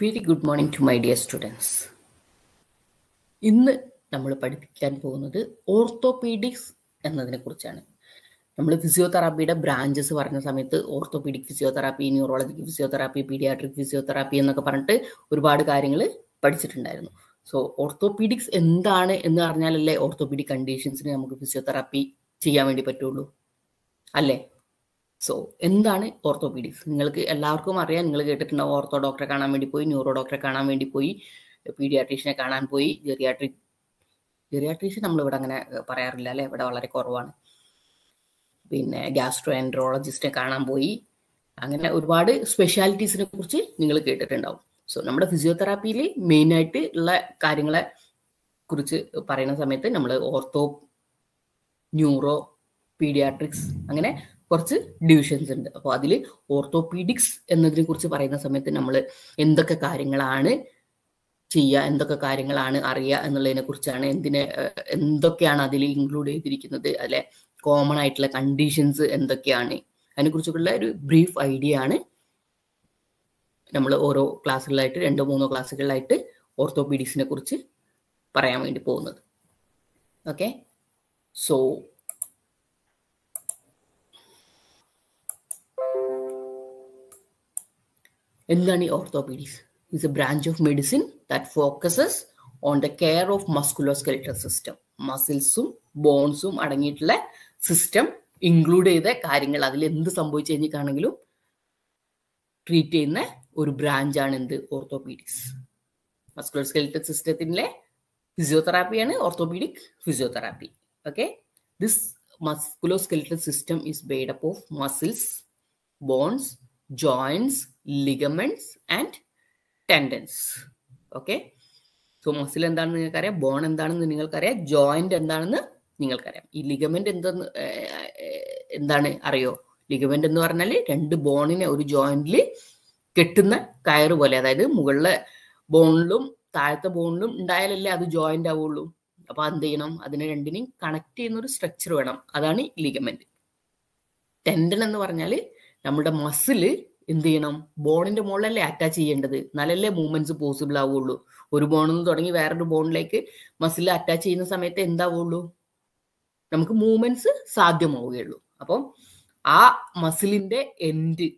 Very good morning to my dear students ഇന്ന് നമ്മൾ പഠിപ്പിക്കാൻ പോകുന്നത് ഓർത്തോപീഡിക്സ് എന്നതിനെ കുറിച്ചാണ് നമ്മൾ ഫിസിയോതെറാപ്പിയുടെ ബ്രാഞ്ചസ് പറഞ്ഞ സമയത്ത് orthopaedic physiotherapy neurologic physiotherapy paediatric physiotherapy എന്നൊക്കെ പറഞ്ഞിട്ട് ഒരുപാട് കാര്യങ്ങൾ പഠിച്ചിട്ടുണ്ടായിരുന്നു സോ ഓർത്തോപീഡിക്സ് എന്താണ് എന്ന് പറഞ്ഞാലല്ലേ ഓർത്തോപീഡിക് കണ്ടീഷൻസിന് നമുക്ക് ഫിസിയോതെറാപ്പി ചെയ്യാൻ വേണ്ടി പറ്റുള്ളൂ അല്ലേ സോ എന്താണ് ഓർത്തോപീഡിക്സ് നിങ്ങൾക്ക് എല്ലാവർക്കും അറിയാം നിങ്ങൾ കേട്ടിട്ടുണ്ടാവും ഓർത്തോ ഡോക്ടറെ കാണാൻ വേണ്ടി പോയി ന്യൂറോ ഡോക്ടറെ കാണാൻ വേണ്ടി പോയി പീഡിയാട്രീഷ്യനെ കാണാൻ പോയി ജെറിയാട്രിക് ജെറിയാട്രീഷ്യൻ നമ്മളിവിടെ അങ്ങനെ പറയാറില്ല അല്ലെ ഇവിടെ വളരെ കുറവാണ് പിന്നെ ഗ്യാസ്ട്രോ എൻട്രോളജിസ്റ്റിനെ കാണാൻ പോയി അങ്ങനെ ഒരുപാട് സ്പെഷ്യാലിറ്റീസിനെ കുറിച്ച് നിങ്ങൾ കേട്ടിട്ടുണ്ടാവും സോ നമ്മുടെ ഫിസിയോതെറാപ്പിയിൽ മെയിനായിട്ട് ഉള്ള കാര്യങ്ങളെ കുറിച്ച് പറയുന്ന സമയത്ത് നമ്മൾ ഓർത്തോ ന്യൂറോ പീഡിയാട്രിക്സ് അങ്ങനെ കുറച്ച് ഡിവിഷൻസ് ഉണ്ട് അപ്പോൾ അതിൽ ഓർത്തോപീഡിക്സ് എന്നതിനെ കുറിച്ച് പറയുന്ന സമയത്ത് നമ്മൾ എന്തൊക്കെ കാര്യങ്ങളാണ് ചെയ്യുക എന്തൊക്കെ കാര്യങ്ങളാണ് അറിയുക എന്നുള്ളതിനെ കുറിച്ചാണ് എന്തിനെ എന്തൊക്കെയാണ് അതിൽ ഇൻക്ലൂഡ് ചെയ്തിരിക്കുന്നത് അല്ലെ കോമൺ ആയിട്ടുള്ള കണ്ടീഷൻസ് എന്തൊക്കെയാണ് അതിനെക്കുറിച്ചുള്ള ഒരു ബ്രീഫ് ഐഡിയ ആണ് നമ്മൾ ഓരോ ക്ലാസ്സുകളിലായിട്ട് രണ്ടോ മൂന്നോ ക്ലാസ്സുകളിലായിട്ട് ഓർത്തോപീഡിക്സിനെ കുറിച്ച് പറയാൻ വേണ്ടി പോകുന്നത് ഓക്കെ സോ ഈ orthopaedics it's a branch of medicine that focuses on the care of musculoskeletal system മസിൽസും ബോൺസും അടങ്ങിയിട്ടുള്ള സിസ്റ്റം ഇൻക്ലൂഡ് ചെയ്ത കാര്യങ്ങൾ അതിൽ എന്ത് സംഭവിച്ചു കഴിഞ്ഞിട്ടാണെങ്കിലും ട്രീറ്റ് ചെയ്യുന്ന ഒരു ബ്രാഞ്ചാണ് എന്ത് ഓർത്തോപീഡിക്സ് മസ്കുലോസ്കെലിറ്റൽ സിസ്റ്റത്തിൻ്റെ ഫിസിയോതെറാപ്പിയാണ് orthopaedic physiotherapy okay this musculoskeletal system is made up of muscles bones joints, ligaments and tendons. Okay. So muscle എന്താണെന്ന് നിങ്ങൾക്കറിയാം ബോൺ എന്താണെന്ന് നിങ്ങൾക്കറിയാം ജോയിന്റ് എന്താണെന്ന് നിങ്ങൾക്കറിയാം ഈ ലിഗമെന്റ് എന്തെന്ന് എന്താണ് അറിയോ ലിഗമെന്റ് എന്ന് പറഞ്ഞാൽ രണ്ട് ബോണിനെ ഒരു ജോയിന്റിൽ കെട്ടുന്ന കയറ് പോലെ അതായത് മുകളിലെ ബോണിലും താഴത്തെ ബോണിലും ഉണ്ടായാലല്ലേ അത് ജോയിന്റ് ആവുള്ളൂ അപ്പൊ എന്ത് ചെയ്യണം അതിനെ രണ്ടിനെയും കണക്ട് ചെയ്യുന്ന ഒരു സ്ട്രക്ചർ വേണം അതാണ് ലിഗമെന്റ് ടെൻഡൻ എന്ന് പറഞ്ഞാൽ നമ്മുടെ മസിൽ എന്ത് ചെയ്യണം ബോണിന്റെ മുകളിലല്ലേ അറ്റാച്ച് ചെയ്യേണ്ടത് നല്ലല്ലേ മൂവ്മെന്റ്സ് പോസിബിൾ ആവുള്ളൂ ഒരു ബോണിൽ നിന്ന് തുടങ്ങി വേറൊരു ബോണിലേക്ക് മസിൽ അറ്റാച്ച് ചെയ്യുന്ന സമയത്ത് എന്താവുള്ളൂ നമുക്ക് മൂവ്മെന്റ്സ് സാധ്യമാവുകയുള്ളൂ അപ്പം ആ മസിലിന്റെ എൻഡ്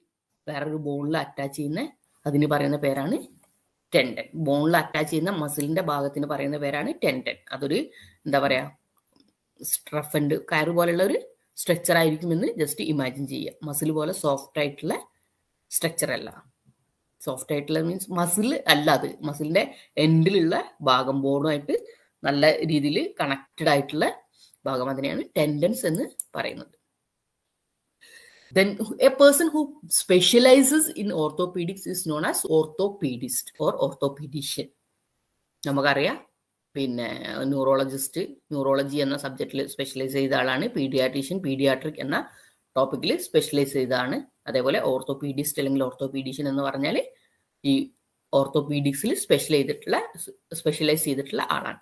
വേറൊരു ബോണിൽ അറ്റാച്ച് ചെയ്യുന്ന അതിന് പറയുന്ന പേരാണ് ടെൻഡൻ ബോണിൽ അറ്റാച്ച് ചെയ്യുന്ന മസിലിന്റെ ഭാഗത്തിന് പറയുന്ന പേരാണ് ടെൻഡൻ അതൊരു എന്താ പറയാ സ്ട്രഫ് ഉണ്ട് കയറ് പോലെയുള്ള ഒരു സ്ട്രക്ചർ ആയിരിക്കുമെന്ന് ജസ്റ്റ് ഇമാജിൻ ചെയ്യുക മസിൽ പോലെ സോഫ്റ്റ് ആയിട്ടുള്ള സ്ട്രക്ചർ അല്ല സോഫ്റ്റ് ആയിട്ടുള്ള മീൻസ് മസിൽ അല്ല അത് മസിലിന്റെ എൻഡിലുള്ള ഭാഗം ബോണുമായിട്ട് നല്ല രീതിയിൽ കണക്റ്റഡ് ആയിട്ടുള്ള ഭാഗം അതിനെയാണ് ടെൻഡൻസ് എന്ന് പറയുന്നത് then a person who specialises in orthopaedics is known as orthopaedist or orthopaedician നമുക്കറിയാം പിന്നെ ന്യൂറോളജിസ്റ്റ് ന്യൂറോളജി എന്ന സബ്ജക്റ്റിൽ സ്പെഷ്യലൈസ് ചെയ്ത ആളാണ് പീഡിയാട്രീഷ്യൻ പീഡിയാട്രിക് എന്ന ടോപ്പിക്കിൽ സ്പെഷ്യലൈസ് ചെയ്താണ് അതേപോലെ ഓർത്തോപീഡിസ്റ്റ് അല്ലെങ്കിൽ ഓർത്തോപീഡീഷ്യൻ എന്ന് പറഞ്ഞാൽ ഈ ഓർത്തോപീഡിക്സിൽ സ്പെഷ്യൽ ചെയ്തിട്ടുള്ള സ്പെഷ്യലൈസ് ചെയ്തിട്ടുള്ള ആളാണ്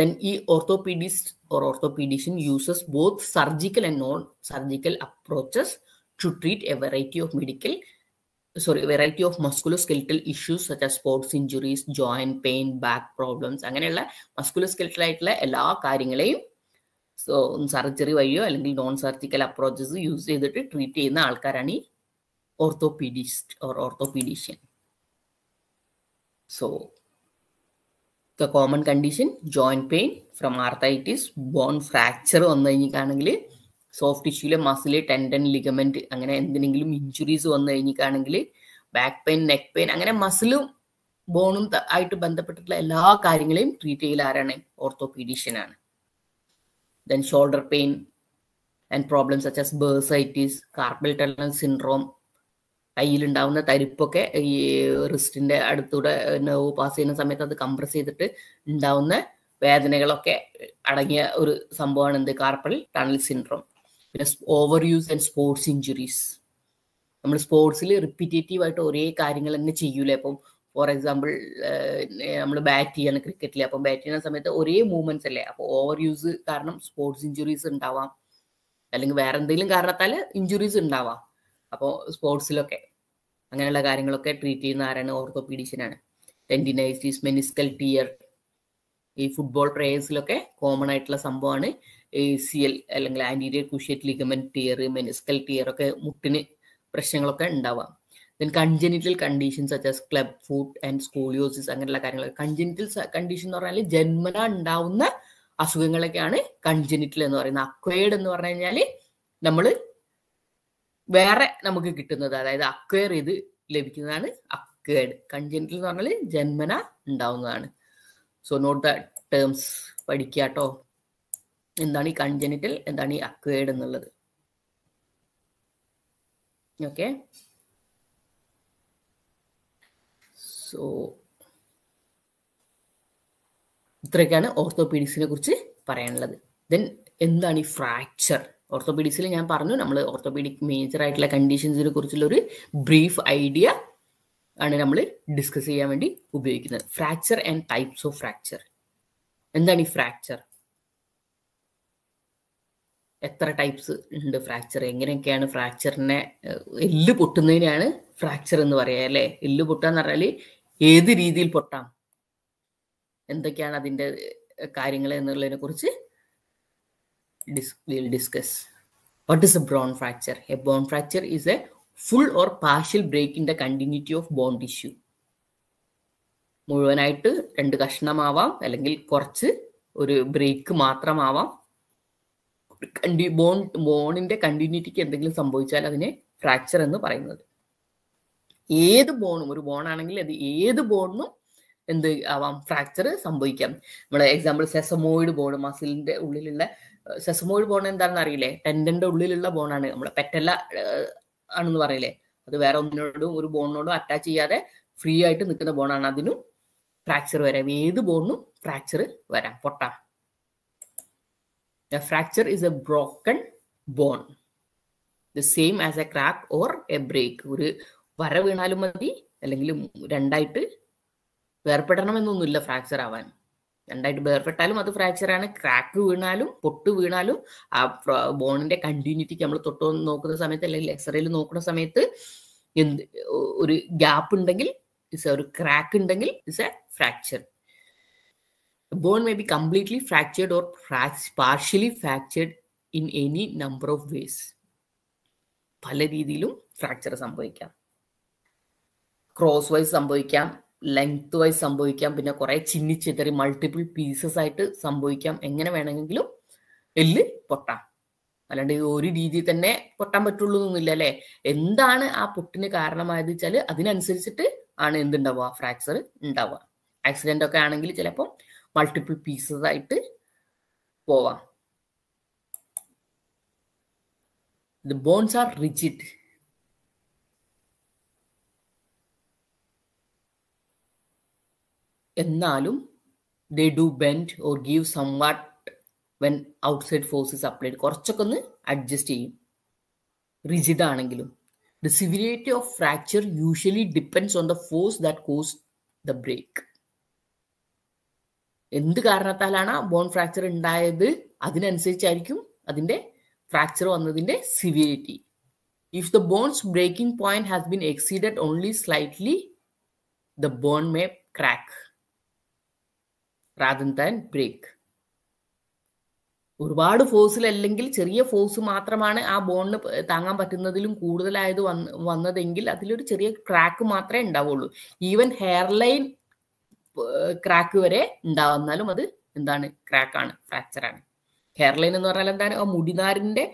ദെൻ ഈ orthopaedist or orthopaedician uses both surgical and non surgical approaches to treat a variety of medical sorry variety of skeletal issues such as sports injuries joint pain back problems അങ്ങനെയുള്ള skeletal ആയിട്ടുള്ള എല്ലാ കാര്യങ്ങളെയും so surgery വഴിയോ അല്ലെങ്കിൽ non surgical approaches use ചെയ്തിട്ട് treat ചെയ്യുന്ന ആൾക്കാരാണ് ഈ orthopaedist or orthopaedician so the common condition joint pain from arthritis bone fracture വന്നു കഴിഞ്ഞിട്ടാണെങ്കിൽ സോഫ്റ്റ് ടിഷ്യൂലെ മസിൽ ടെൻഡൻ ലിഗമെന്റ് അങ്ങനെ എന്തിനെങ്കിലും ഇഞ്ചുറീസ് വന്നു കഴിഞ്ഞിട്ടാണെങ്കിൽ ബാക്ക് പെയിൻ നെക്ക് പെയിൻ അങ്ങനെ മസിലും ബോണും ആയിട്ട് ബന്ധപ്പെട്ടിട്ടുള്ള എല്ലാ കാര്യങ്ങളെയും ട്രീറ്റ് ചെയ്യൽ ആരാണ് ഓർത്തോപീഡീഷ്യനാണ് then shoulder pain and problems such as bursitis carpal ടെലൻ സിൻഡ്രോം കയ്യിലുണ്ടാവുന്ന തരിപ്പൊക്കെ ഈ റിസ്റ്റിന്റെ അടുത്തൂടെ നെർവ് പാസ് ചെയ്യുന്ന സമയത്ത് അത് കംപ്രസ് ചെയ്തിട്ട് ഉണ്ടാവുന്ന വേദനകളൊക്കെ അടങ്ങിയ ഒരു സംഭവമാണ് എന്ത് കാർപ്പൽ ടണൽ സിൻഡ്രോം പിന്നെ യൂസ് ആൻഡ് സ്പോർട്സ് ഇഞ്ചുറീസ് നമ്മൾ സ്പോർട്സിൽ റിപ്പീറ്റേറ്റീവ് ആയിട്ട് ഒരേ കാര്യങ്ങൾ തന്നെ ചെയ്യൂലേ അപ്പം ഫോർ എക്സാമ്പിൾ നമ്മൾ ബാറ്റ് ചെയ്യാണ് ക്രിക്കറ്റിൽ അപ്പം ബാറ്റ് ചെയ്യുന്ന സമയത്ത് ഒരേ മൂവ്മെന്റ്സ് അല്ലേ അപ്പോൾ ഓവർ യൂസ് കാരണം സ്പോർട്സ് ഇഞ്ചുറീസ് ഉണ്ടാവാം അല്ലെങ്കിൽ വേറെ എന്തെങ്കിലും കാരണത്താൽ ഇഞ്ചുറീസ് ഉണ്ടാവാം അപ്പോൾ സ്പോർട്സിലൊക്കെ അങ്ങനെയുള്ള കാര്യങ്ങളൊക്കെ ട്രീറ്റ് ചെയ്യുന്ന ആരാണ് ഓർത്തോപീഡീഷ്യനാണ് ടെൻഡിനൈസിസ് മെനിസ്കൽ ടിയർ ഈ ഫുട്ബോൾ പ്രേയേഴ്സിലൊക്കെ കോമൺ ആയിട്ടുള്ള സംഭവമാണ് ഈ സി എൽ അല്ലെങ്കിൽ anterior cruciate ligament tear meniscal tear ഒക്കെ മുട്ടിന് പ്രശ്നങ്ങളൊക്കെ ഉണ്ടാവാം then congenital conditions such as club foot and scoliosis അങ്ങനെയുള്ള കാര്യങ്ങൾ കൺജനിറ്റൽ കണ്ടീഷൻ എന്ന് പറഞ്ഞാൽ ജന്മന ഉണ്ടാവുന്ന അസുഖങ്ങളൊക്കെയാണ് കൺജനിറ്റൽ എന്ന് പറയുന്നത് അക്വയർഡ് എന്ന് പറഞ്ഞു കഴിഞ്ഞാൽ നമ്മൾ വേറെ നമുക്ക് കിട്ടുന്നത് അതായത് അക്വയർ ചെയ്ത് ലഭിക്കുന്നതാണ് അക്വേഡ് കൺജനിറ്റൽ എന്ന് പറഞ്ഞാൽ ജന്മന ഉണ്ടാവുന്നതാണ് സോ നോട്ട് ദ ടേംസ് പഠിക്കുക കേട്ടോ എന്താണ് ഈ കൺജനിറ്റൽ എന്താണ് ഈ അക്വേഡ് എന്നുള്ളത് ഓക്കെ സോ ഇത്രയൊക്കെയാണ് ഓർത്തോപീഡിക്സിനെ കുറിച്ച് പറയാനുള്ളത് ദെൻ എന്താണ് ഈ ഫ്രാക്ചർ ഓർത്തോപീഡിക്സിൽ ഞാൻ പറഞ്ഞു നമ്മൾ ഓർത്തോപീഡിക് മേജർ ആയിട്ടുള്ള കണ്ടീഷൻസിനെ കുറിച്ചുള്ള ഒരു ബ്രീഫ് ഐഡിയ ആണ് നമ്മൾ ഡിസ്കസ് ചെയ്യാൻ വേണ്ടി ഉപയോഗിക്കുന്നത് fracture and types of fracture എന്താണ് ഈ ഫ്രാക്ചർ എത്ര ടൈപ്സ് ഉണ്ട് ഫ്രാക്ചർ എങ്ങനെയൊക്കെയാണ് ഫ്രാക്ചറിനെ എല്ല് പൊട്ടുന്നതിനാണ് ഫ്രാക്ചർ എന്ന് പറയുക അല്ലെ എല്ല് പൊട്ടാന്ന് പറഞ്ഞാൽ ഏത് രീതിയിൽ പൊട്ടാം എന്തൊക്കെയാണ് അതിന്റെ കാര്യങ്ങൾ എന്നുള്ളതിനെ കുറിച്ച് will discuss what is a bone fracture a bone fracture is a full or partial break in the continuity of bone tissue മുഴുവനായിട്ട് രണ്ട് കഷ്ണമാവാം അല്ലെങ്കിൽ കുറച്ച് ഒരു ബ്രേക്ക് മാത്രമാവാം കണ്ടി ബോൺ ബോണിന്റെ കണ്ടിന്യൂറ്റിക്ക് എന്തെങ്കിലും സംഭവിച്ചാൽ അതിനെ ഫ്രാക്ചർ എന്ന് പറയുന്നത് ഏത് ബോണും ഒരു ബോണാണെങ്കിൽ അത് ഏത് ബോണിനും എന്ത് ആവാം ഫ്രാക്ചർ സംഭവിക്കാം നമ്മുടെ എക്സാമ്പിൾ സെസമോയിഡ് ബോൺ മസിലിന്റെ ഉള്ളിലുള്ള സെസമോയിഡ് ബോൺ എന്താണെന്ന് അറിയില്ലേ ടെൻഡന്റെ ഉള്ളിലുള്ള ബോണാണ് നമ്മുടെ പെറ്റല്ല ആണെന്ന് പറയില്ലേ അത് വേറെ ഒന്നിനോടും ഒരു ബോണിനോടും അറ്റാച്ച് ചെയ്യാതെ ഫ്രീ ആയിട്ട് നിൽക്കുന്ന ബോണാണ് അതിനും ഫ്രാക്ചർ വരാം ഏത് ബോണിനും ഫ്രാക്ചർ വരാം പൊട്ടാം fracture is a broken broken bone. Same same as a crack or a break. ഒരു വര വീണാലും മതി അല്ലെങ്കിൽ രണ്ടായിട്ട് വേർപെടണമെന്നൊന്നുമില്ല ഫ്രാക്ചർ ആവാൻ രണ്ടായിട്ട് വേർപെട്ടാലും അത് ഫ്രാക്ചറാണ് ക്രാക്ക് വീണാലും പൊട്ട് വീണാലും ആ ബോണിന്റെ കണ്ടിന്യൂറ്റിക്ക് നമ്മൾ തൊട്ട് നോക്കുന്ന സമയത്ത് അല്ലെങ്കിൽ എക്സ്റേയിൽ നോക്കുന്ന സമയത്ത് എന്ത് ഒരു ഗ്യാപ്പ് ഉണ്ടെങ്കിൽ ഇസ് ഒരു ക്രാക്ക് ഉണ്ടെങ്കിൽ is a fracture bone may be completely fractured or partially fractured in any number of ways പല രീതിയിലും ഫ്രാക്ചർ സംഭവിക്കാം ക്രോസ് വൈസ് സംഭവിക്കാം ലെങ്ത് വൈസ് സംഭവിക്കാം പിന്നെ കുറെ ചിന്നിച്ചിതറി മൾട്ടിപ്പിൾ പീസസ് ആയിട്ട് സംഭവിക്കാം എങ്ങനെ വേണമെങ്കിലും എല്ല് പൊട്ടാം അല്ലാണ്ട് ഒരു രീതിയിൽ തന്നെ പൊട്ടാൻ പറ്റുള്ളൂ എന്നില്ല അല്ലെ എന്താണ് ആ പൊട്ടിന് കാരണമായത് വെച്ചാൽ അതിനനുസരിച്ചിട്ട് ആണ് എന്തുണ്ടാവുക ഫ്രാക്ചർ ഉണ്ടാവുക ആക്സിഡന്റ് ഒക്കെ ആണെങ്കിൽ ചിലപ്പോൾ മൾട്ടിപ്പിൾ പീസസ് ആയിട്ട് പോവാം ദ ബോൺസ് ആർ റിജിഡ് എന്നാലും they do bend or give somewhat when outside forces applied കുറച്ചൊക്കെ ഒന്ന് അഡ്ജസ്റ്റ് ചെയ്യും റിജിഡ് ആണെങ്കിലും the severity of fracture usually depends on the force that cause the break എന്ത് കാരണത്താലാണ് bone fracture ഉണ്ടായത് അതിനനുസരിച്ചായിരിക്കും അതിന്റെ ഫ്രാക്ചർ വന്നതിന്റെ severity if the bone's breaking point has been exceeded only slightly the bone may crack rather than break ഒരുപാട് ഫോഴ്സിൽ അല്ലെങ്കിൽ ചെറിയ ഫോഴ്സ് മാത്രമാണ് ആ ബോണിന് താങ്ങാൻ പറ്റുന്നതിലും കൂടുതലായത് വന്ന് വന്നതെങ്കിൽ അതിലൊരു ചെറിയ ക്രാക്ക് മാത്രമേ ഉണ്ടാവുള്ളൂ ഈവൻ ഹെയർ ലൈൻ ക്രാക്ക് വരെ ഉണ്ടാവുന്നാലും അത് എന്താണ് ക്രാക്കാണ് ഫ്രാക്ചറാണ് ഹെയർ ലൈൻ എന്ന് പറഞ്ഞാൽ എന്താണ് ആ മുടിനാരിന്റെ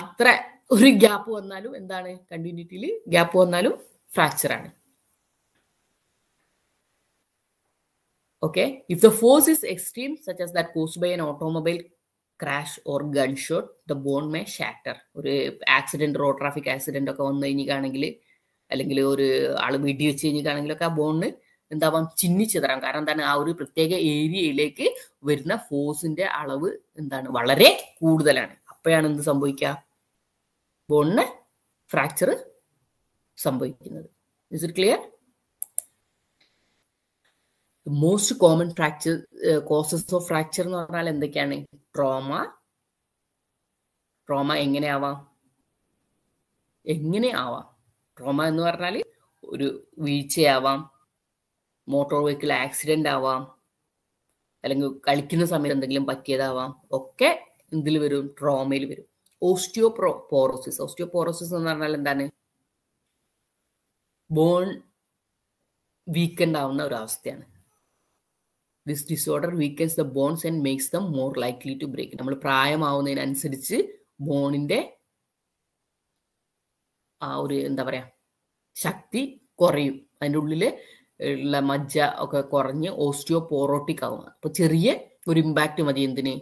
അത്ര ഒരു ഗ്യാപ്പ് വന്നാലും എന്താണ് കണ്ടിന്യൂറ്റിയിൽ ഗ്യാപ്പ് വന്നാലും ഫ്രാക്ചറാണ് Okay, if the force is extreme, such as that caused by an automobile crash or gunshot, the bone may shatter. ഒരു ആക്സിഡന്റ് റോഡ് ട്രാഫിക് ആക്സിഡന്റ് ഒക്കെ വന്നു കഴിഞ്ഞിട്ടാണെങ്കിൽ അല്ലെങ്കിൽ ഒരു ആൾ വെടി വെച്ച് കഴിഞ്ഞിട്ടാണെങ്കിലൊക്കെ ആ ബോണിന് എന്താവാം ചിന്നിച്ചു തരാം കാരണം എന്താണ് ആ ഒരു പ്രത്യേക ഏരിയയിലേക്ക് വരുന്ന ഫോഴ്സിന്റെ അളവ് എന്താണ് വളരെ കൂടുതലാണ് അപ്പോഴാണ് എന്ത് സംഭവിക്കുക ബോണിന് ഫ്രാക്ചർ സംഭവിക്കുന്നത് is it clear most common fracture causes of fracture എന്ന് പറഞ്ഞാൽ എന്തൊക്കെയാണ് ട്രോമ ട്രോമ എങ്ങനെ ആവാം എങ്ങനെ ആവാം ട്രോമ എന്ന് പറഞ്ഞാൽ ഒരു വീഴ്ചയാവാം മോട്ടോർ വെഹിക്കിൾ ആക്സിഡന്റ് ആവാം അല്ലെങ്കിൽ കളിക്കുന്ന സമയത്ത് എന്തെങ്കിലും പറ്റിയതാവാം ഒക്കെ ഇതിൽ വരും ട്രോമയിൽ വരും ഓസ്റ്റിയോപ്രോ പോറോസിസ് ഓസ്റ്റിയോപോറോസിസ് എന്ന് പറഞ്ഞാൽ എന്താണ് ബോൺ വീക്കെൻഡ് ആവുന്ന ഒരു അവസ്ഥയാണ് this disorder weakens the bones and makes them more likely to break നമ്മൾ പ്രായമാവുന്നതിനനുസരിച്ച് ബോണിന്റെ ആ ഒരു എന്താ പറയാ ശക്തി കുറയും അതിൻ്റെ ഉള്ളിൽ ഉള്ള മജ്ജ ഒക്കെ കുറഞ്ഞ് ഓസ്റ്റിയോപോറോട്ടിക് ആകും അപ്പോൾ ചെറിയ ഒരു ഇമ്പാക്റ്റ് മതി എന്തിന്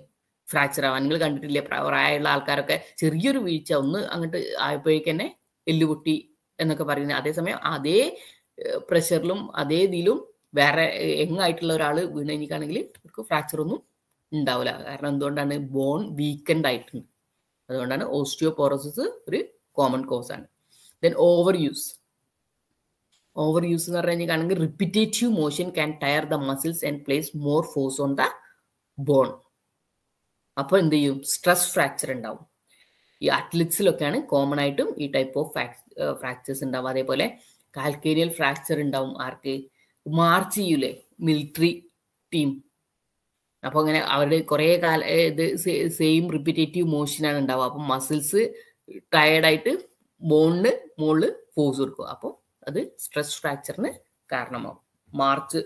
ഫ്രാക്ചർ ആവാൻ നിങ്ങൾ കണ്ടിട്ടില്ലേ പ്രായമുള്ള ആൾക്കാരൊക്കെ ചെറിയൊരു വീഴ്ച ഒന്ന് അങ്ങോട്ട് ആയപ്പോഴേക്കന്നെ എല്ലുപൊട്ടി എന്നൊക്കെ പറയുന്നത് അതേസമയം അതേ പ്രഷറിലും അതേ ഇതിലും വേറെ യങ്ങായിട്ടുള്ള ഒരാൾ വീണ് കഴിഞ്ഞിട്ടാണെങ്കിൽ അവർക്ക് ഫ്രാക്ചർ ഒന്നും ഉണ്ടാവില്ല കാരണം എന്തുകൊണ്ടാണ് ബോൺ വീക്കൻഡ് ആയിട്ടുണ്ട് അതുകൊണ്ടാണ് ഓസ്റ്റിയോപോറോസിസ് ഒരു കോമൺ കോസ് ആണ് then overuse overuse എന്ന് പറഞ്ഞു കഴിഞ്ഞാൽ repetitive motion can tire the muscles and place more force on the bone അപ്പോൾ എന്ത് ചെയ്യും സ്ട്രെസ് ഫ്രാക്ചർ ഉണ്ടാവും ഈ അത്ലറ്റ്സിലൊക്കെയാണ് കോമൺ ആയിട്ടും ഈ ടൈപ്പ് ഓഫ് ഫ്രാക്ചേഴ്സ് ഉണ്ടാവും അതേപോലെ കാൽക്കേരിയൽ ഫ്രാക്ചർ ഉണ്ടാവും ആർക്ക് മാർച്ച് ചെയ്യൂലേ മിലിറ്ററി ടീം അപ്പൊ അങ്ങനെ അവരുടെ കുറെ കാല ഇത് സെയിം റിപ്പീറ്റേറ്റീവ് ആണ് ഉണ്ടാവുക അപ്പൊ മസിൽസ് ടയർഡായിട്ട് ബോണിന് മുകളിൽ ഫോഴ്സ് കൊടുക്കും അപ്പോൾ അത് സ്ട്രെസ് ഫ്രാക്ചറിന് കാരണമാകും മാർച്ച്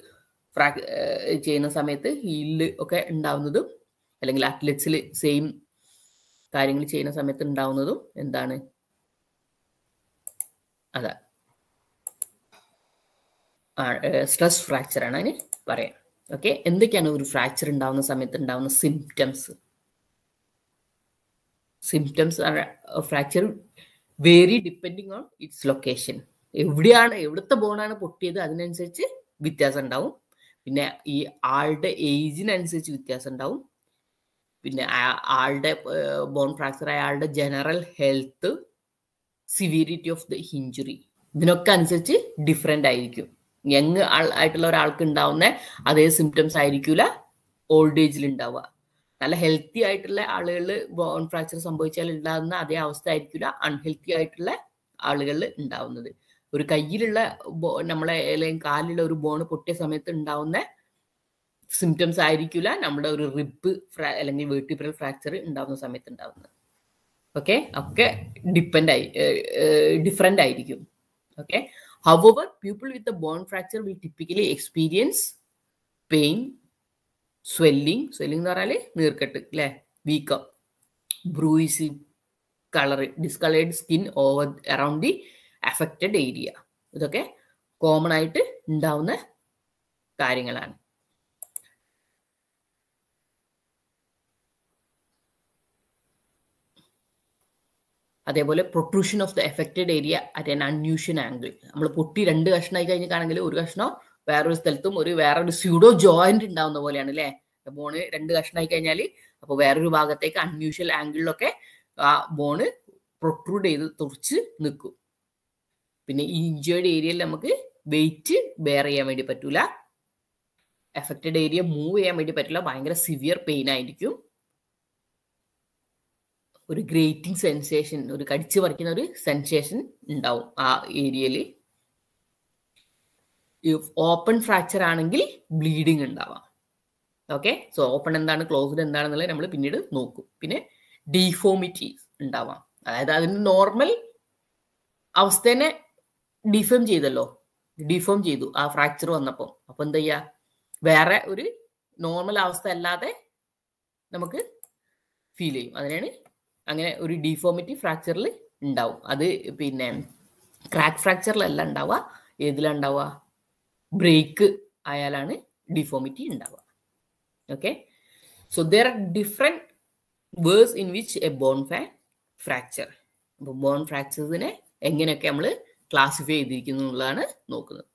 ഫ്രാ ചെയ്യുന്ന സമയത്ത് ഹീലില് ഒക്കെ ഉണ്ടാവുന്നതും അല്ലെങ്കിൽ അത്ലറ്റ്സിൽ സെയിം കാര്യങ്ങൾ ചെയ്യുന്ന സമയത്ത് ഉണ്ടാവുന്നതും എന്താണ് അതാ സ്ട്രെസ് ഫ്രാക്ചർ ആണ് അതിന് പറയാം ഓക്കെ എന്തൊക്കെയാണ് ഒരു ഫ്രാക്ചർ ഉണ്ടാവുന്ന സമയത്ത് ഉണ്ടാവുന്ന symptoms symptoms fracture vary depending on its location എവിടെയാണ് എവിടുത്തെ ബോണാണ് പൊട്ടിയത് അതിനനുസരിച്ച് വ്യത്യാസം ഉണ്ടാവും പിന്നെ ഈ ആളുടെ ഏജിനനുസരിച്ച് വ്യത്യാസം ഉണ്ടാവും പിന്നെ ആളുടെ ബോൺ ഫ്രാക്ചർ അയാളുടെ general health severity of the injury ഇതിനൊക്കെ അനുസരിച്ച് ഡിഫറെൻ്റ് ആയിരിക്കും യങ് ആൾ ആയിട്ടുള്ള ഒരാൾക്ക് ഉണ്ടാവുന്ന അതേ സിംറ്റംസ് ആയിരിക്കില്ല ഓൾഡ് ഏജിൽ ഉണ്ടാവുക നല്ല ഹെൽത്തി ആയിട്ടുള്ള ആളുകളിൽ ബോൺ ഫ്രാക്ചർ സംഭവിച്ചാൽ ഉണ്ടാകുന്ന അതേ അവസ്ഥ ആയിരിക്കില്ല അൺഹെൽത്തി ആയിട്ടുള്ള ആളുകളിൽ ഉണ്ടാവുന്നത് ഒരു കയ്യിലുള്ള ബോ നമ്മളെ അല്ലെങ്കിൽ കാലിലുള്ള ഒരു ബോൺ പൊട്ടിയ സമയത്ത് ഉണ്ടാവുന്ന സിംറ്റംസ് ആയിരിക്കില്ല നമ്മുടെ ഒരു റിബ് അല്ലെങ്കിൽ വെർട്ടിബ്രൽ ഫ്രാക്ചർ ഉണ്ടാവുന്ന സമയത്ത് ഉണ്ടാവുന്നത് ഓക്കെ ഒക്കെ ഡിപ്പെൻഡായി ആയി ഡിഫറെൻ്റ് ആയിരിക്കും okay However, people with a bone fracture will typically experience pain, swelling, swelling എന്ന് പറഞ്ഞാൽ നീർക്കെട്ട് അല്ലേ വീക്കം bruising colour discoloured skin over around the affected area ഇതൊക്കെ കോമൺ ആയിട്ട് ഉണ്ടാവുന്ന കാര്യങ്ങളാണ് അതേപോലെ protrusion of the affected area at an unusual angle നമ്മൾ പൊട്ടി രണ്ട് കഷ്ണമായി കഴിഞ്ഞിട്ടാണെങ്കിൽ ഒരു കഷ്ണം വേറൊരു സ്ഥലത്തും ഒരു വേറൊരു സ്യൂഡോ ജോയിന്റ് ഉണ്ടാവുന്ന പോലെയാണ് അല്ലേ ബോണ് രണ്ട് കഷ്ണമായി കഴിഞ്ഞാൽ അപ്പോൾ വേറൊരു ഭാഗത്തേക്ക് അൺയൂഷ്വൽ ആംഗിളിലൊക്കെ ആ ബോണ് പ്രൊട്രൂഡ് ചെയ്ത് തുറച്ച് നിൽക്കും പിന്നെ ഇഞ്ചേർഡ് ഏരിയയിൽ നമുക്ക് വെയിറ്റ് ബെയർ ചെയ്യാൻ വേണ്ടി പറ്റൂല എഫക്റ്റഡ് ഏരിയ മൂവ് ചെയ്യാൻ വേണ്ടി പറ്റില്ല ഭയങ്കര സിവിയർ പെയിൻ ആയിരിക്കും ഒരു ഗ്രേറ്റിംഗ് സെൻസേഷൻ ഒരു കടിച്ചു പറിക്കുന്ന ഒരു സെൻസേഷൻ ഉണ്ടാവും ആ ഏരിയയിൽ ഓപ്പൺ ഫ്രാക്ചർ ആണെങ്കിൽ ബ്ലീഡിങ് ഉണ്ടാവാം ഓക്കെ സോ ഓപ്പൺ എന്താണ് ക്ലോസ്ഡ് എന്താണെന്നുള്ളത് നമ്മൾ പിന്നീട് നോക്കും പിന്നെ ഡീഫോമിറ്റീസ് ഉണ്ടാവാം അതായത് അതിന് നോർമൽ അവസ്ഥേനെ ഡിഫോം ചെയ്തല്ലോ ഡിഫോം ചെയ്തു ആ ഫ്രാക്ചർ വന്നപ്പോൾ അപ്പൊ എന്താ ചെയ്യാ വേറെ ഒരു നോർമൽ അവസ്ഥ അല്ലാതെ നമുക്ക് ഫീൽ ചെയ്യും അതിനാണ് അങ്ങനെ ഒരു ഡീഫോമിറ്റി ഫ്രാക്ചറിൽ ഉണ്ടാവും അത് പിന്നെ ക്രാക്ക് ഫ്രാക്ചറിലല്ല ഉണ്ടാവുക ഏതിലുണ്ടാവുക ബ്രേക്ക് ആയാലാണ് ഡിഫോമിറ്റി ഉണ്ടാവുക okay so there are different ways in which a bone can fracture അപ്പോൾ ബോൺ ഫ്രാക്ചേഴ്സിനെ എങ്ങനെയൊക്കെ നമ്മൾ ക്ലാസിഫൈ ചെയ്തിരിക്കുന്നു എന്നുള്ളതാണ് നോക്കുന്നത്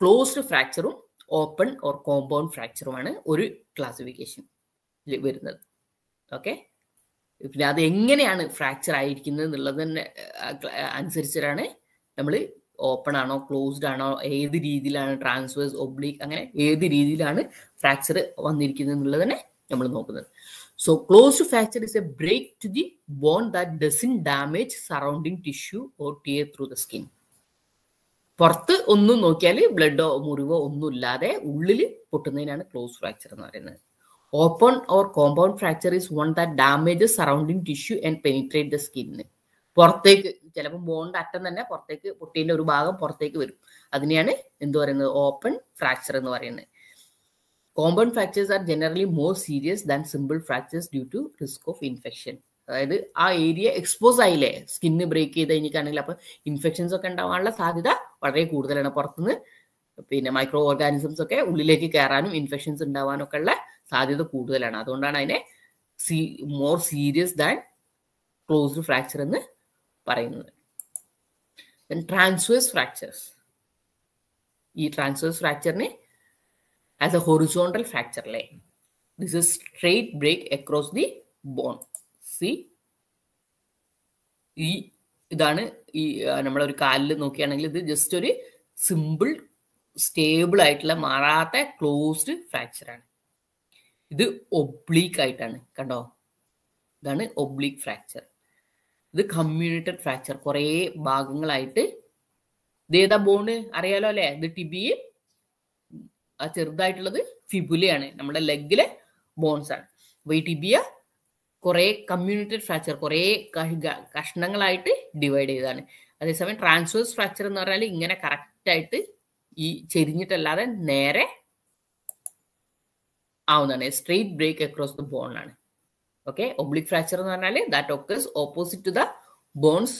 ക്ലോസ്ഡ് ഫ്രാക്ചറും ഓപ്പൺ ഓർ കോമ്പൗണ്ട് ഫ്രാക്ചറുമാണ് ഒരു ക്ലാസിഫിക്കേഷൻ വരുന്നത് ഓക്കെ പിന്നെ അത് എങ്ങനെയാണ് ഫ്രാക്ചർ ആയിരിക്കുന്നത് എന്നുള്ളത് അനുസരിച്ചിട്ടാണ് നമ്മൾ ഓപ്പൺ ആണോ ക്ലോസ്ഡ് ആണോ ഏത് രീതിയിലാണ് ട്രാൻസ്വേഴ്സ് ഒബ്ലിക് അങ്ങനെ ഏത് രീതിയിലാണ് ഫ്രാക്ചർ വന്നിരിക്കുന്നത് എന്നുള്ളത് തന്നെ നമ്മൾ നോക്കുന്നത് so closed fracture is a break to the bone that doesn't damage surrounding tissue or tear through the skin പുറത്ത് ഒന്നും നോക്കിയാൽ ബ്ലഡോ മുറിവോ ഒന്നും ഇല്ലാതെ ഉള്ളിൽ പൊട്ടുന്നതിനാണ് ക്ലോസ് ഫ്രാക്ചർ എന്ന് പറയുന്നത് Open or compound fracture is one that damages surrounding tissue and penetrate the skin. പുറത്തേക്ക് ചിലപ്പോൾ ബോണ്ട് അറ്റം തന്നെ പുറത്തേക്ക് പൊട്ടീൻ്റെ ഒരു ഭാഗം പുറത്തേക്ക് വരും അതിനെയാണ് എന്ത് പറയുന്നത് ഓപ്പൺ ഫ്രാക്ചർ എന്ന് പറയുന്നത് compound fractures are generally more serious than simple fractures due to risk of infection അതായത് ആ ഏരിയ എക്സ്പോസ് ആയില്ലേ സ്കിന്ന് ബ്രേക്ക് ചെയ്ത് കഴിഞ്ഞിട്ടാണെങ്കിൽ അപ്പം ഇൻഫെക്ഷൻസ് ഒക്കെ ഉണ്ടാവാനുള്ള സാധ്യത വളരെ കൂടുതലാണ് പുറത്തുനിന്ന് പിന്നെ മൈക്രോ ഓർഗാനിസംസ് ഒക്കെ ഉള്ളിലേക്ക് കയറാനും ഇൻഫെക്ഷൻസ് ഉണ്ടാവാനൊക്കെ ഉള്ള സാധ്യത കൂടുതലാണ് അതുകൊണ്ടാണ് അതിനെ see more serious than closed fracture എന്ന് പറയുന്നത് ട്രാൻസ്വേഴ്സ് ഫ്രാക്ചേഴ്സ് ഈ ട്രാൻസ്വേഴ്സ് ഫ്രാക്ചറിനെ ആസ് എ ഹൊറിസോണ്ടൽ ഫ്രാക്ചർ അല്ലേ this is straight break across the bone see ഈ ഇതാണ് ഈ നമ്മളൊരു കാലിൽ നോക്കുകയാണെങ്കിൽ ഇത് ജസ്റ്റ് ഒരു സിമ്പിൾ സ്റ്റേബിൾ ആയിട്ടുള്ള മാറാത്ത ക്ലോസ്ഡ് ഫ്രാക്ചറാണ് ഇത് ഒബ്ലീക്ക് ആയിട്ടാണ് കണ്ടോ ഇതാണ് ഒബ്ലീക്ക് ഫ്രാക്ചർ ഇത് കമ്മ്യൂണിറ്റഡ് ഫ്രാക്ചർ കുറേ ഭാഗങ്ങളായിട്ട് ഇത് ഏതാ ബോണ് അറിയാലോ അല്ലെ ഇത് ടിബിയും ആ ചെറുതായിട്ടുള്ളത് ഫിബുലയാണ് നമ്മുടെ ലെഗിലെ ബോൺസ് ആണ് അപ്പൊ ഈ ടിബിയ കുറെ കമ്മ്യൂണിറ്റഡ് ഫ്രാക്ചർ കുറെ കഷ്ണങ്ങളായിട്ട് ഡിവൈഡ് ചെയ്തതാണ് അതേസമയം ട്രാൻസ്വേഴ്സ് ഫ്രാക്ചർ എന്ന് പറഞ്ഞാൽ ഇങ്ങനെ കറക്റ്റ് ആയിട്ട് ഈ ചെരിഞ്ഞിട്ടല്ലാതെ നേരെ ആവുന്നതാണ് straight break across the bone ആണ് ഓക്കെ ഒബ്ലിക് ഫ്രാക്ചർ എന്ന് പറഞ്ഞാൽ that occurs opposite to the bone's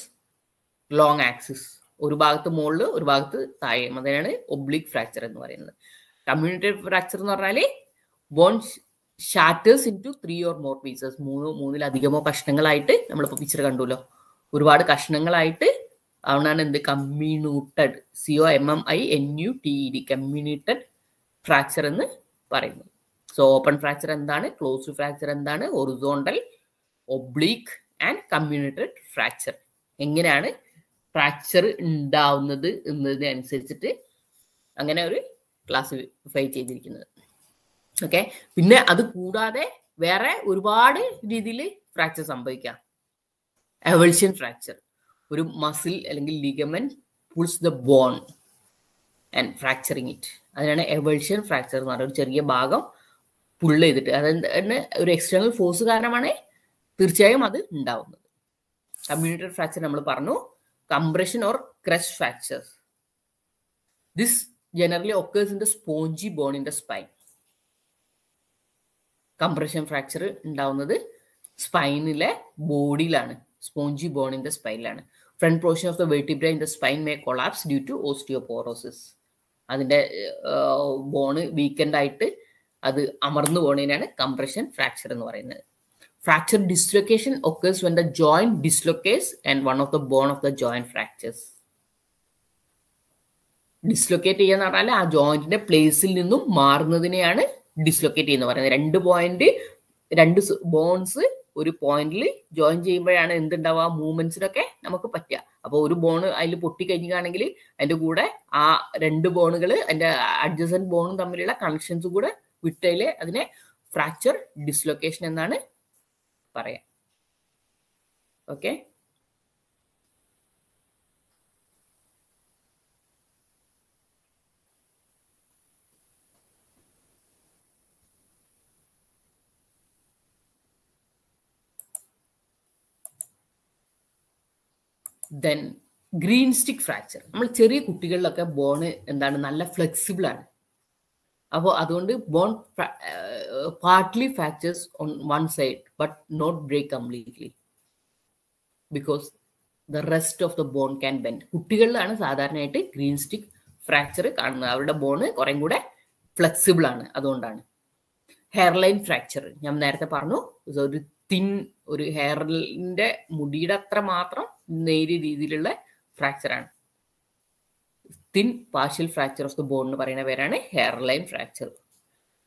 long axis ഒരു ഭാഗത്ത് മുകളിൽ ഒരു ഭാഗത്ത് താഴെ അതിനാണ് ഒബ്ലിക് ഫ്രാക്ചർ എന്ന് പറയുന്നത് കമ്മ്യൂണിറ്റി ഫ്രാക്ചർ എന്ന് പറഞ്ഞാൽ bones shatters into three or more pieces മൂന്നോ മൂന്നിലധികമോ കഷ്ണങ്ങളായിട്ട് നമ്മളിപ്പോൾ പിക്ചർ കണ്ടുല്ലോ ഒരുപാട് കഷ്ണങ്ങളായിട്ട് അവണാണ് എന്ത് comminuted C O M M I N U T E D comminuted fracture എന്ന് പറയുന്നത് സോ ഓപ്പൺ ഫ്രാക്ചർ എന്താണ് ക്ലോസ്ഡ് ഫ്രാക്ചർ എന്താണ് horizontal oblique and comminuted fracture എങ്ങനെയാണ് ഫ്രാക്ചർ ഉണ്ടാവുന്നത് എന്നതിനനുസരിച്ചിട്ട് അങ്ങനെ ഒരു ക്ലാസിഫൈ ചെയ്തിരിക്കുന്നത് ഓക്കെ പിന്നെ അത് കൂടാതെ വേറെ ഒരുപാട് രീതിയിൽ ഫ്രാക്ചർ സംഭവിക്കാം എവൾഷ്യൻ ഫ്രാക്ചർ ഒരു മസിൽ അല്ലെങ്കിൽ ligament pulls the bone and fracturing it അതിനാണ് എവൾഷ്യൻ ഫ്രാക്ചർ എന്ന് പറയുന്നത് ഒരു ചെറിയ ഭാഗം പുൾ ചെയ്തിട്ട് അതായത് തന്നെ ഒരു എക്സ്റ്റേണൽ ഫോഴ്സ് കാരണമാണ് തീർച്ചയായും അത് ഉണ്ടാവുന്നത് കമ്മ്യൂണിറ്റർ ഫ്രാക്ചർ നമ്മൾ പറഞ്ഞു compression or crush fractures this generally occurs in the spongy bone in the spine compression fracture ഉണ്ടാവുന്നത് സ്പൈനിലെ ബോഡിയിലാണ് സ്പോഞ്ചി ബോൺ ഇൻ ദ സ്പൈനിലാണ് front portion of the vertebra in the spine may collapse due to osteoporosis അതിൻ്റെ bone weakened ആയിട്ട് അത് അമർന്നു പോണതിനാണ് compression fracture എന്ന് പറയുന്നത് fracture dislocation occurs when the joint dislocates and one of the bone of the joint fractures dislocate ചെയ്യാന്ന് പറഞ്ഞാൽ ആ ജോയിന്റിന്റെ പ്ലേസിൽ നിന്നും മാറുന്നതിനെയാണ് ഡിസ്ലൊക്കേറ്റ് ചെയ്യുന്ന പറയുന്നത് രണ്ട് പോയിന്റ് രണ്ട് ബോൺസ് ഒരു പോയിന്റിൽ ജോയിൻ ചെയ്യുമ്പോഴാണ് എന്തുണ്ടാവുക മൂവ്മെന്റ്സിനൊക്കെ നമുക്ക് പറ്റുക അപ്പോൾ ഒരു ബോൺ അതിൽ പൊട്ടി കഴിഞ്ഞാണെങ്കിൽ അതിന്റെ കൂടെ ആ രണ്ട് ബോണുകൾ അതിന്റെ അഡ്ജസൻ ബോണും തമ്മിലുള്ള കണക്ഷൻസും കൂടെ വിട്ടയില് അതിനെ ഫ്രാക്ചർ ഡിസ്ലൊക്കേഷൻ എന്നാണ് പറയാം okay then greenstick fracture നമ്മൾ ചെറിയ കുട്ടികളിലൊക്കെ ബോണ് എന്താണ് നല്ല ഫ്ലെക്സിബിൾ ആണ് അപ്പോൾ അതുകൊണ്ട് bone partly fractures on one side but not break completely because the rest of the bone can bend കുട്ടികളിലാണ് സാധാരണയായിട്ട് ഗ്രീൻ സ്റ്റിക്ക് ഫ്രാക്ചർ കാണുന്നത് അവരുടെ ബോണ് കുറേ കൂടെ ഫ്ലെക്സിബിൾ ആണ് അതുകൊണ്ടാണ് ഹെയർ ലൈൻ ഫ്രാക്ചർ ഞാൻ നേരത്തെ പറഞ്ഞു ഒരു തിൻ ഒരു ഹെയറിൻ്റെ മുടിയുടെ അത്ര മാത്രം നേരിയ രീതിയിലുള്ള ഫ്രാക്ചറാണ് thin partial fracture of the bone എന്ന് പറയുന്ന പേരാണ് hair line fracture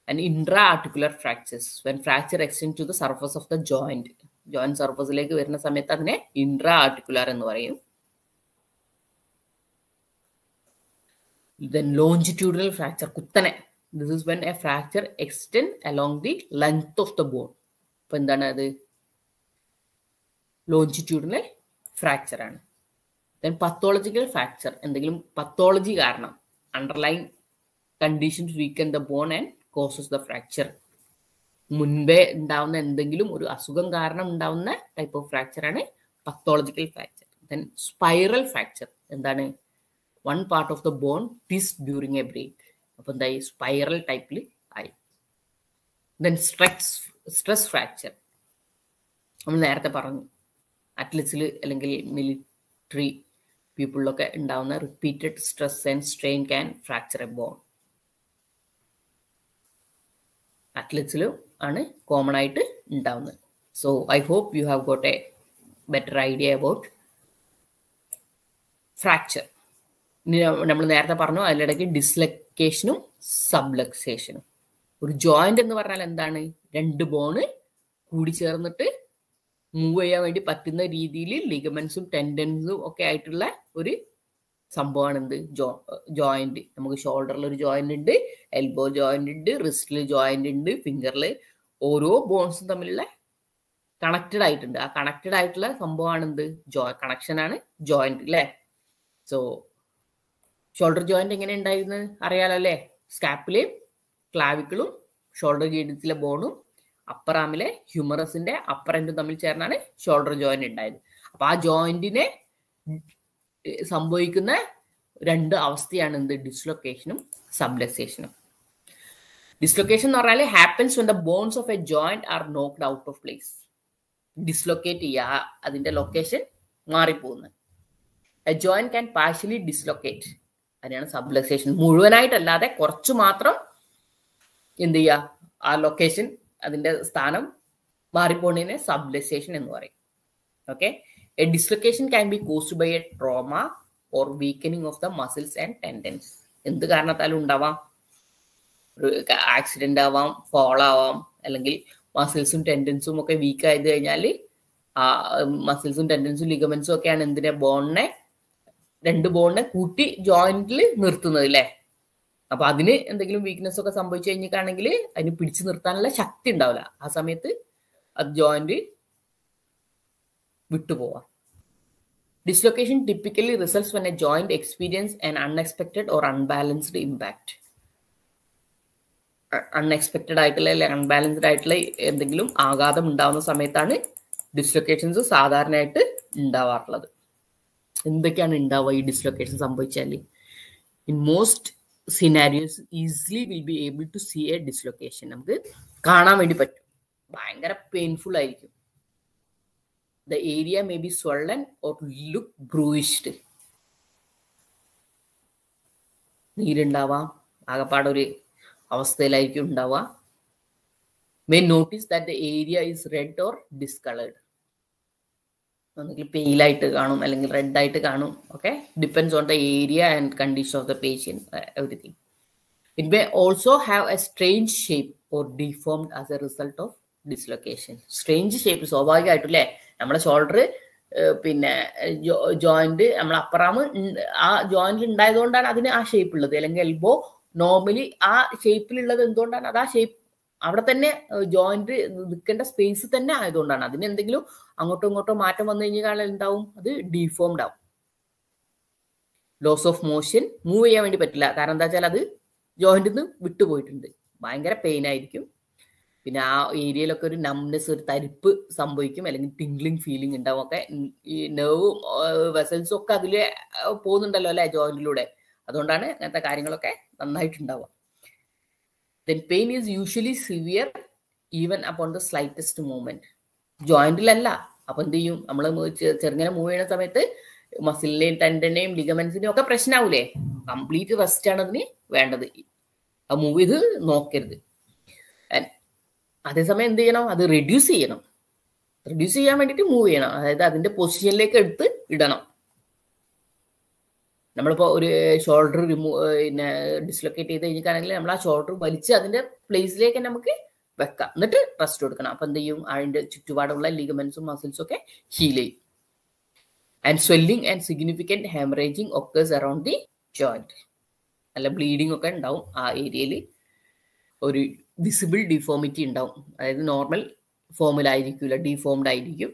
and intra articular fractures when fracture extend to the surface of the joint joint സർഫസിലേക്ക് വരുന്ന സമയത്ത് അതിനെ ഇൻട്രാ ആർട്ടിക്കുലർ എന്ന് പറയും ദെൻ ലോഞ്ചിറ്റ്യൂഡിനൽ ഫ്രാക്ചർ കുത്തനെ this is when a fracture extend along the length of the bone അപ്പൊ എന്താണ് അത് ലോഞ്ചിറ്റ്യൂഡിനൽ ഫ്രാക്ചർ ആണ് ദെൻ പത്തോളജിക്കൽ ഫ്രാക്ചർ എന്തെങ്കിലും പത്തോളജി കാരണം underlying conditions weaken the bone and causes the fracture മുൻപേ ഉണ്ടാവുന്ന എന്തെങ്കിലും ഒരു അസുഖം കാരണം ഉണ്ടാവുന്ന ടൈപ്പ് ഓഫ് ഫ്രാക്ചർ ആണ് pathological fracture then spiral fracture എന്താണ് one part of the bone twists during a break അപ്പൊ എന്തായി സ്പൈറൽ ടൈപ്പിൽ ആയി ദെൻ സ്ട്രെസ് സ്ട്രെസ് ഫ്രാക്ചർ നമ്മൾ നേരത്തെ പറഞ്ഞു അത്ലറ്റ്സിൽ അല്ലെങ്കിൽ മിലിറ്ററി പീപ്പിളിലൊക്കെ ഉണ്ടാവുന്ന repeated stress and strain can fracture a bone അത്ലറ്റ്സിലും ആണ് കോമൺ ആയിട്ട് ഉണ്ടാവുന്നത് so I hope you have got a better idea about fracture നമ്മൾ നേരത്തെ പറഞ്ഞു അതിലിടയ്ക്ക് ഡിസ്ലക്കേഷനും സബ്ലക്സേഷനും ഒരു ജോയിന്റ് എന്ന് പറഞ്ഞാൽ എന്താണ് രണ്ട് ബോണ് കൂടി ചേർന്നിട്ട് മൂവ് ചെയ്യാൻ വേണ്ടി പറ്റുന്ന രീതിയിൽ ലിഗമെന്റ്സും ടെൻഡൻസും ഒക്കെ ആയിട്ടുള്ള ഒരു സംഭവമാണ് എന്ത് ജോ ജോയിന്റ് നമുക്ക് ഷോൾഡറിൽ ഒരു ജോയിന്റ് ഉണ്ട് എൽബോ ജോയിന്റ് ഉണ്ട് റിസ്റ്റിൽ ജോയിന്റ് ഉണ്ട് ഫിംഗറിൽ ഓരോ ബോൺസും തമ്മിലുള്ള കണക്റ്റഡ് ആയിട്ടുണ്ട് ആ കണക്റ്റഡ് ആയിട്ടുള്ള സംഭവമാണ് എന്ത് ജോ കണക്ഷനാണ് ജോയിന്റ് അല്ലേ സോ ഷോൾഡർ ജോയിന്റ് എങ്ങനെ ഉണ്ടായിരുന്നു അറിയാലോ അല്ലേ സ്കാപ്പിലെയും ക്ലാവിക്കിളും ഷോൾഡർ ഗീഡത്തിലെ ബോണും അപ്പർ ആമിലെ ഹ്യൂമറസിന്റെ അപ്പർ എൻഡും തമ്മിൽ ചേർന്നാണ് ഷോൾഡർ ജോയിന്റ് ഉണ്ടായത് അപ്പൊ ആ ജോയിന്റിനെ സംഭവിക്കുന്ന രണ്ട് അവസ്ഥയാണ് എന്ത് ഡിസ്ലൊക്കേഷനും സബ്ലക്സേഷനും ഡിസ്ലൊക്കേഷൻ എന്ന് പറഞ്ഞാൽ happens when the bones of a joint are knocked out of place dislocate ചെയ്യുക അതിന്റെ ലൊക്കേഷൻ മാറിപ്പോകുന്നത് a joint can partially dislocate അതിനാണ് സബ്ലക്സേഷൻ മുഴുവനായിട്ടല്ലാതെ കുറച്ച് മാത്രം എന്ത് ചെയ്യുക ആ ലൊക്കേഷൻ അതിന്റെ സ്ഥാനം മാറിപ്പോണിനെ സബ്ലക്സേഷൻ എന്ന് പറയും okay a dislocation can be caused by a trauma or weakening of the muscles and tendons എന്ത് കാരണത്താലും ഉണ്ടാവാം ആക്സിഡന്റ് ആവാം ഫോൾ ആവാം അല്ലെങ്കിൽ മസിൽസും ടെൻഡൻസും ഒക്കെ വീക്ക് ആയത് കഴിഞ്ഞാൽ ആ മസിൽസും ടെൻഡൻസും ലിഗമെന്റ്സും ഒക്കെയാണ് എന്തിനെ ബോണിനെ രണ്ട് ബോണിനെ കൂട്ടി ജോയിന്റിൽ നിർത്തുന്നത് അല്ലേ അപ്പൊ അതിന് എന്തെങ്കിലും വീക്ക്നെസ് ഒക്കെ സംഭവിച്ചു കഴിഞ്ഞിട്ടാണെങ്കിൽ അതിന് പിടിച്ചു നിർത്താനുള്ള ശക്തി ഉണ്ടാവില്ല ആ സമയത്ത് അത് ജോയിന്റ് വിട്ടുപോവാം dislocation typically results when a joint experience and unexpected or unbalanced impact unexpected ആയിട്ടുള്ള അല്ലെങ്കിൽ അൺബാലൻസ്ഡ് ആയിട്ടുള്ള എന്തെങ്കിലും ആഘാതം ഉണ്ടാകുന്ന സമയത്താണ് ഡിസ്ലൊക്കേഷൻസ് സാധാരണയായിട്ട് ഉണ്ടാവാറുള്ളത് എന്തൊക്കെയാണ് ഉണ്ടാവുക ഈ ഡിസ്ലൊക്കേഷൻ സംഭവിച്ചാൽ in most scenarios easily will be able to see a dislocation നമുക്ക് കാണാൻ വേണ്ടി പറ്റും ഭയങ്കര പെയിൻഫുൾ ആയിരിക്കും the area may be swollen or look bruised നീരുണ്ടാവാം ആകപ്പാടൊരു അവസ്ഥയിലായിരിക്കും ഉണ്ടാവുക may notice that the area is red or discoloured ഒന്നുകിൽ പെയിലായിട്ട് കാണും അല്ലെങ്കിൽ റെഡ് ആയിട്ട് കാണും okay depends on the area and condition of the patient everything it may also have a strange shape or deformed as a result of dislocation strange shape സ്വാഭാവികമായിട്ടും അല്ലേ നമ്മുടെ shoulder uh, പിന്നെ ജോയിന്റ് നമ്മൾ അപ്പറാമ് ആ joint ഉണ്ടായതുകൊണ്ടാണ് അതിന് ആ shape ഉള്ളത് അല്ലെങ്കിൽ എൽബോ നോർമലി ആ ഷേപ്പിലുള്ളത് എന്തുകൊണ്ടാണ് അത് ആ ഷേപ്പ് അവിടെ തന്നെ ജോയിന്റ് നിൽക്കേണ്ട സ്പേസ് തന്നെ ആയതുകൊണ്ടാണ് അതിന് എന്തെങ്കിലും അങ്ങോട്ടും ഇങ്ങോട്ടോ മാറ്റം വന്നു കഴിഞ്ഞാൽ എന്താവും അത് ഡീഫോംഡ് ആവും ലോസ് ഓഫ് മോഷൻ മൂവ് ചെയ്യാൻ വേണ്ടി പറ്റില്ല കാരണം എന്താ വെച്ചാൽ അത് ജോയിന്റ് നിന്ന് വിട്ടുപോയിട്ടുണ്ട് ഭയങ്കര പെയിൻ ആയിരിക്കും പിന്നെ ആ ഏരിയയിലൊക്കെ ഒരു നംനെസ് ഒരു തരിപ്പ് സംഭവിക്കും അല്ലെങ്കിൽ ടിംഗ്ലിംഗ് ഫീലിംഗ് ഉണ്ടാവും ഒക്കെ ഈ നെർവും വെസൽസും ഒക്കെ അതിൽ പോകുന്നുണ്ടല്ലോ അല്ലെ ജോയിന്റിലൂടെ അതുകൊണ്ടാണ് അങ്ങനത്തെ കാര്യങ്ങളൊക്കെ നന്നായിട്ടുണ്ടാവുക then pain is usually severe even upon the slightest movement ജോയിന്റിലല്ല അപ്പൊ എന്ത് ചെയ്യും നമ്മൾ ചെറുങ്ങനെ മൂവ് ചെയ്യുന്ന സമയത്ത് മസിലിന്റെയും ടെൻഡന്റെയും ലിഗമെന്റ്സിന്റെയും ഒക്കെ പ്രശ്നമാവൂലേ കംപ്ലീറ്റ് റെസ്റ്റ് ആണ് അതിന് വേണ്ടത് മൂവ് ചെയ്ത് നോക്കരുത് അതേസമയം എന്ത് ചെയ്യണം അത് റെഡ്യൂസ് ചെയ്യണം റെഡ്യൂസ് ചെയ്യാൻ വേണ്ടിയിട്ട് മൂവ് ചെയ്യണം അതായത് അതിന്റെ പൊസിഷനിലേക്ക് എടുത്ത് ഇടണം നമ്മളിപ്പോൾ ഒരു ഷോൾഡർ റിമൂവ് പിന്നെ ഡിസ്ലൊക്കേറ്റ് ചെയ്ത് കഴിഞ്ഞിട്ടാണെങ്കിൽ നമ്മൾ ആ ഷോൾഡർ വലിച്ച് അതിൻ്റെ പ്ലേസിലേക്ക് നമുക്ക് വെക്കാം എന്നിട്ട് റെസ്റ്റ് കൊടുക്കണം അപ്പം എന്ത് ചെയ്യും അതിൻ്റെ ചുറ്റുപാടുള്ള ലിഗമെൻസും മസിൽസും ഒക്കെ ഹീൽ ചെയ്യും and swelling and significant haemorrhaging occurs around the joint നല്ല ബ്ലീഡിംഗ് ഒക്കെ ഉണ്ടാവും ആ ഏരിയയിൽ ഒരു വിസിബിൾ ഡിഫോമിറ്റി ഉണ്ടാവും അതായത് നോർമൽ ഫോമിലായിരിക്കില്ല ഡിഫോംഡ് ആയിരിക്കും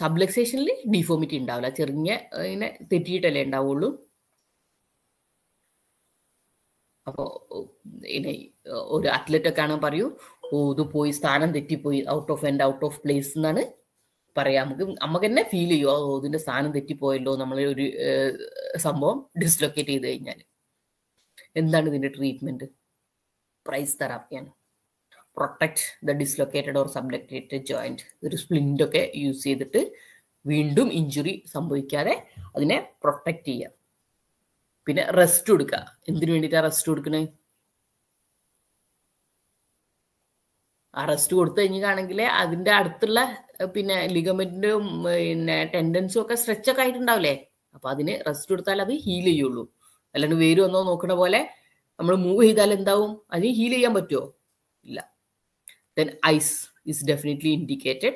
സബ്ലക്സേഷനിൽ ഡിഫോമിറ്റി ഉണ്ടാവില്ല ചെറിയ ഇങ്ങനെ തെറ്റിയിട്ടല്ലേ ഉണ്ടാവുള്ളൂ അപ്പോൾ ഇനി ഒരു അത്ലറ്റൊക്കെ ആണെങ്കിൽ പറയൂ ഓ ഇത് പോയി സ്ഥാനം തെറ്റിപ്പോയി out of end out of place എന്നാണ് പറയാം നമുക്ക് നമുക്ക് തന്നെ ഫീൽ ചെയ്യുമോ ഓ ഇതിന്റെ സ്ഥാനം തെറ്റിപ്പോയല്ലോ നമ്മൾ ഒരു സംഭവം ഡിസ്ലൊക്കേറ്റ് ചെയ്ത് കഴിഞ്ഞാൽ എന്താണ് ഇതിന്റെ ട്രീറ്റ്മെന്റ് പ്രൈസ് തെറാപ്പിയാണ് protect the dislocated or sublocated joint ഒരു സ്പ്ലിൻ്റ് ഒക്കെ യൂസ് ചെയ്തിട്ട് വീണ്ടും ഇഞ്ചുറി സംഭവിക്കാതെ അതിനെ പ്രൊട്ടക്റ്റ് ചെയ്യുക പിന്നെ റെസ്റ്റ് കൊടുക്കുക എന്തിനു വേണ്ടിയിട്ടാണ് റെസ്റ്റ് കൊടുക്കണേ ആ റെസ്റ്റ് കൊടുത്തു കഴിഞ്ഞാണെങ്കിൽ അതിൻ്റെ അടുത്തുള്ള പിന്നെ ലിഗമെന്റിനും പിന്നെ ടെൻഡൻസും ഒക്കെ സ്ട്രെച്ച് ഒക്കെ ആയിട്ടുണ്ടാവില്ലേ അപ്പൊ അതിന് റെസ്റ്റ് കൊടുത്താൽ അത് ഹീൽ ചെയ്യുള്ളൂ അല്ലാണ്ട് വേര് വന്നോ നോക്കണ പോലെ നമ്മൾ മൂവ് ചെയ്താൽ എന്താവും അതിന് ഹീൽ ചെയ്യാൻ പറ്റുമോ ഇല്ല then ice is definitely indicated.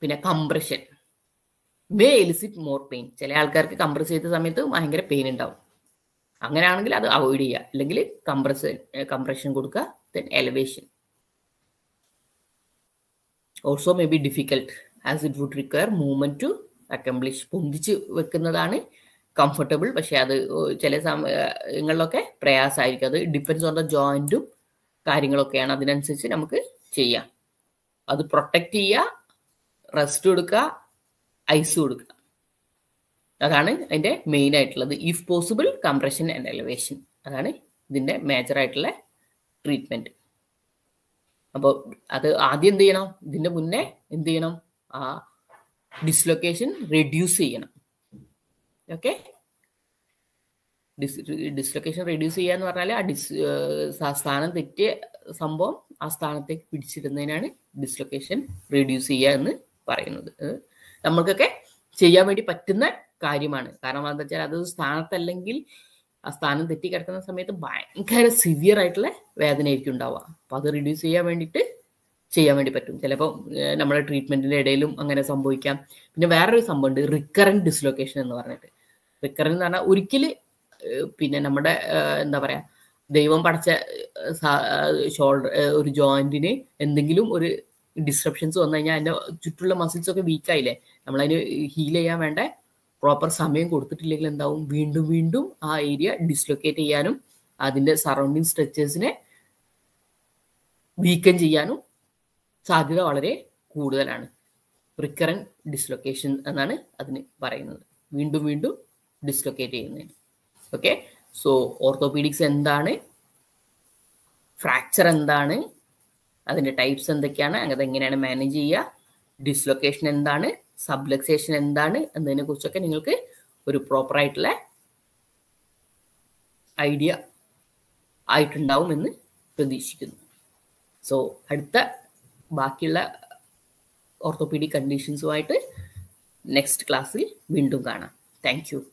പിന്നെ compression may elicit more pain ചില ആൾക്കാർക്ക് കംപ്രസ് ചെയ്ത സമയത്ത് ഭയങ്കര പെയിൻ ഉണ്ടാവും അങ്ങനെയാണെങ്കിൽ അത് അവോയ്ഡ് ചെയ്യുക അല്ലെങ്കിൽ കംപ്രസ് കംപ്രഷൻ കൊടുക്കുക then elevation also may be difficult as it would require movement to accomplish പൊന്തിച്ച് വെക്കുന്നതാണ് കംഫർട്ടബിൾ പക്ഷെ അത് ചില സമയങ്ങളിലൊക്കെ പ്രയാസമായിരിക്കും അത് ഡിപ്പെൻസ് ഓൺ ദ ജോയിന്റും കാര്യങ്ങളൊക്കെയാണ് അതിനനുസരിച്ച് നമുക്ക് ചെയ്യാം അത് പ്രൊട്ടക്റ്റ് ചെയ്യുക റെസ്റ്റ് കൊടുക്കുക ഐസ് കൊടുക്കുക അതാണ് അതിൻ്റെ മെയിൻ ആയിട്ടുള്ളത് if possible compression and elevation അതാണ് ഇതിൻ്റെ മേജർ ആയിട്ടുള്ള ട്രീറ്റ്മെൻറ്റ് അപ്പോൾ അത് ആദ്യം എന്ത് ചെയ്യണം ഇതിൻ്റെ മുന്നേ എന്ത് ചെയ്യണം ആ ഡിസ്ലൊക്കേഷൻ റെഡ്യൂസ് ചെയ്യണം ഓക്കെ ഡിസ് ഡിസ്ലൊക്കേഷൻ റെഡ്യൂസ് ചെയ്യുക എന്ന് പറഞ്ഞാൽ ആ ഡിസ് സ്ഥാനം തെറ്റിയ സംഭവം ആ സ്ഥാനത്തേക്ക് പിടിച്ചിടുന്നതിനാണ് ഡിസ്ലൊക്കേഷൻ റെഡ്യൂസ് ചെയ്യുക എന്ന് പറയുന്നത് നമ്മൾക്കൊക്കെ ചെയ്യാൻ വേണ്ടി പറ്റുന്ന കാര്യമാണ് കാരണം എന്താ വെച്ചാൽ അത് സ്ഥാനത്തല്ലെങ്കിൽ ആ സ്ഥാനം തെറ്റി കിടക്കുന്ന സമയത്ത് ഭയങ്കര സിവിയർ ആയിട്ടുള്ള വേദനയായിരിക്കും ഉണ്ടാവുക അപ്പോൾ അത് റിഡ്യൂസ് ചെയ്യാൻ വേണ്ടിയിട്ട് ചെയ്യാൻ വേണ്ടി പറ്റും ചിലപ്പോൾ നമ്മുടെ ട്രീറ്റ്മെന്റിന്റെ ഇടയിലും അങ്ങനെ സംഭവിക്കാം പിന്നെ വേറൊരു സംഭവമുണ്ട് റിക്കറന്റ് ഡിസ്ലൊക്കേഷൻ എന്ന് പറഞ്ഞിട്ട് റിക്കറന്റ് എന്ന് പറഞ്ഞാൽ ഒരിക്കൽ പിന്നെ നമ്മുടെ എന്താ പറയാ ദൈവം പടച്ച ഷോൾഡർ ഒരു ജോയിന്റിന് എന്തെങ്കിലും ഒരു ഡിസ്ട്രപ്ഷൻസ് വന്നു കഴിഞ്ഞാൽ അതിന്റെ ചുറ്റുള്ള മസിൽസ് ഒക്കെ വീക്കായില്ലേ നമ്മളതിന് ഹീൽ ചെയ്യാൻ വേണ്ട പ്രോപ്പർ സമയം കൊടുത്തിട്ടില്ലെങ്കിൽ എന്താവും വീണ്ടും വീണ്ടും ആ ഏരിയ ഡിസ്ലൊക്കേറ്റ് ചെയ്യാനും അതിന്റെ സറൗണ്ടിങ് സ്ട്രെച്ചേഴ്സിനെ വീക്കം ചെയ്യാനും സാധ്യത വളരെ കൂടുതലാണ് റിക്കറൻ ഡിസ്ലൊക്കേഷൻ എന്നാണ് അതിന് പറയുന്നത് വീണ്ടും വീണ്ടും ഡിസ്ലൊക്കേറ്റ് ചെയ്യുന്നതിന് ഓക്കെ സോ ഓർത്തോപീഡിക്സ് എന്താണ് ഫ്രാക്ചർ എന്താണ് അതിൻ്റെ ടൈപ്സ് എന്തൊക്കെയാണ് അങ്ങനെ എങ്ങനെയാണ് മാനേജ് ചെയ്യുക ഡിസ്ലൊക്കേഷൻ എന്താണ് സബ്ലക്സേഷൻ എന്താണ് എന്നതിനെ കുറിച്ചൊക്കെ നിങ്ങൾക്ക് ഒരു പ്രോപ്പർ ആയിട്ടുള്ള ഐഡിയ ആയിട്ടുണ്ടാവുമെന്ന് പ്രതീക്ഷിക്കുന്നു സോ അടുത്ത ബാക്കിയുള്ള ഓർത്തോപീഡിക് കണ്ടീഷൻസുമായിട്ട് നെക്സ്റ്റ് ക്ലാസ്സിൽ വീണ്ടും കാണാം താങ്ക്